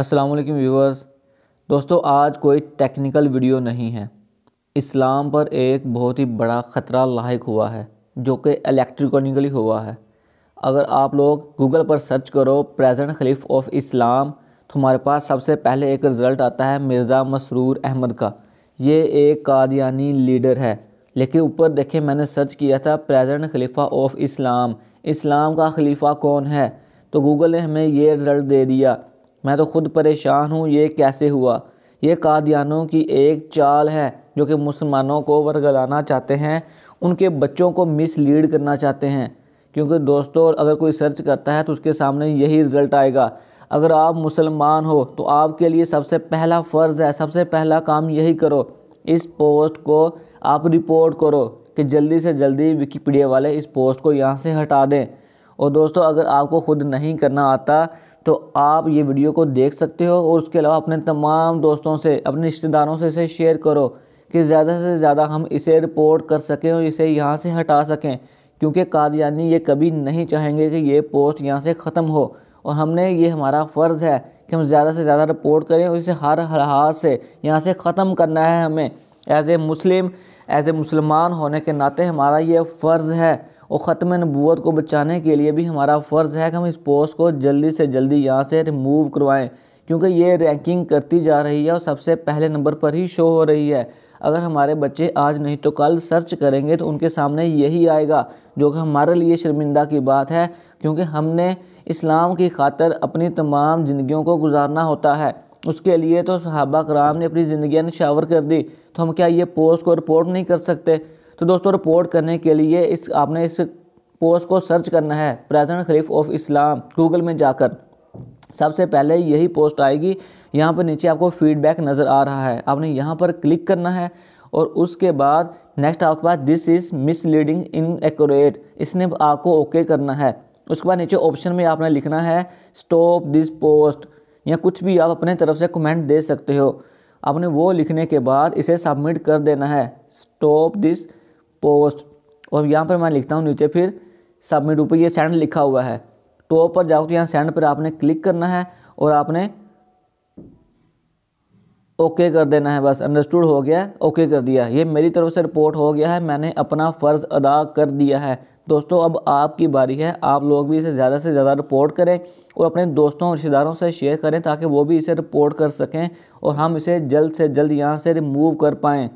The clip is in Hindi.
अस्सलाम वालेकुम व्यूवर्स दोस्तों आज कोई टेक्निकल वीडियो नहीं है इस्लाम पर एक बहुत ही बड़ा ख़तरा लाक हुआ है जो कि इलेक्ट्रिकॉनिकली हुआ है अगर आप लोग गूगल पर सर्च करो प्रेजेंट खलीफ ऑफ इस्लाम तो हमारे पास सबसे पहले एक रिज़ल्ट आता है मिर्ज़ा मसरूर अहमद का ये एक कादियानी लीडर है लेकिन ऊपर देखें मैंने सर्च किया था प्रेजेंट खलीफा ऑफ इस्लाम इस्लाम का खलीफा कौन है तो गूगल ने हमें ये रिज़ल्ट दे दिया मैं तो खुद परेशान हूँ ये कैसे हुआ ये कादियानों की एक चाल है जो कि मुसलमानों को वरगलाना चाहते हैं उनके बच्चों को मिसलीड करना चाहते हैं क्योंकि दोस्तों अगर कोई सर्च करता है तो उसके सामने यही रिज़ल्ट आएगा अगर आप मुसलमान हो तो आपके लिए सबसे पहला फ़र्ज़ है सबसे पहला काम यही करो इस पोस्ट को आप रिपोर्ट करो कि जल्दी से जल्दी विकीपीडिया वाले इस पोस्ट को यहाँ से हटा दें और दोस्तों अगर आपको ख़ुद नहीं करना आता तो आप ये वीडियो को देख सकते हो और उसके अलावा अपने तमाम दोस्तों से अपने रिश्तेदारों से इसे शेयर करो कि ज़्यादा से ज़्यादा हम इसे रिपोर्ट कर सकें और इसे यहाँ से हटा सकें क्योंकि कादयानी ये कभी नहीं चाहेंगे कि ये पोस्ट यहाँ से ख़त्म हो और हमने ये हमारा फ़र्ज़ है कि हम ज़्यादा से ज़्यादा रिपोर्ट करें और इसे हर हाथ से यहाँ से ख़त्म करना है हमें as a Muslim as a मुसलमान होने के नाते हमारा ये फ़र्ज़ है और ख़त्म नबूत को बचाने के लिए भी हमारा फ़र्ज़ है कि हम इस पोस्ट को जल्दी से जल्दी यहाँ से रिमूव करवाएँ क्योंकि ये रैंकिंग करती जा रही है और सबसे पहले नंबर पर ही शो हो रही है अगर हमारे बच्चे आज नहीं तो कल सर्च करेंगे तो उनके सामने यही आएगा जो कि हमारे लिए शर्मिंदा की बात है क्योंकि हमने इस्लाम की खातर अपनी तमाम ज़िंदगियों को गुजारना होता है उसके लिए तो सहाबा कराम ने अपनी ज़िंदगी नशावर कर दी तो हम क्या ये पोस्ट को रिपोर्ट नहीं कर सकते तो दोस्तों रिपोर्ट करने के लिए इस आपने इस पोस्ट को सर्च करना है present caliph of Islam Google में जाकर सबसे पहले यही पोस्ट आएगी यहाँ पर नीचे आपको फीडबैक नज़र आ रहा है आपने यहाँ पर क्लिक करना है और उसके बाद नेक्स्ट आपके पास this is misleading inaccurate इसने आपको ओके करना है उसके बाद नीचे ऑप्शन में आपने लिखना है स्टॉप दिस पोस्ट या कुछ भी आप अपने तरफ से कमेंट दे सकते हो आपने वो लिखने के बाद इसे सबमिट कर देना है स्टॉप दिस पोस्ट और यहाँ पर मैं लिखता हूँ नीचे फिर सबमिट ऊपर ये सेंड लिखा हुआ है टॉप पर जाओ तो यहाँ सेंड पर आपने क्लिक करना है और आपने ओके कर देना है बस अंडरस्टूड हो गया ओके कर दिया ये मेरी तरफ से रिपोर्ट हो गया है मैंने अपना फ़र्ज़ अदा कर दिया है दोस्तों अब आपकी बारी है आप लोग भी इसे ज़्यादा से ज़्यादा रिपोर्ट करें और अपने दोस्तों और रिश्तेदारों से शेयर करें ताकि वो भी इसे रिपोर्ट कर सकें और हम इसे जल्द से जल्द यहाँ से रिमूव कर पाएँ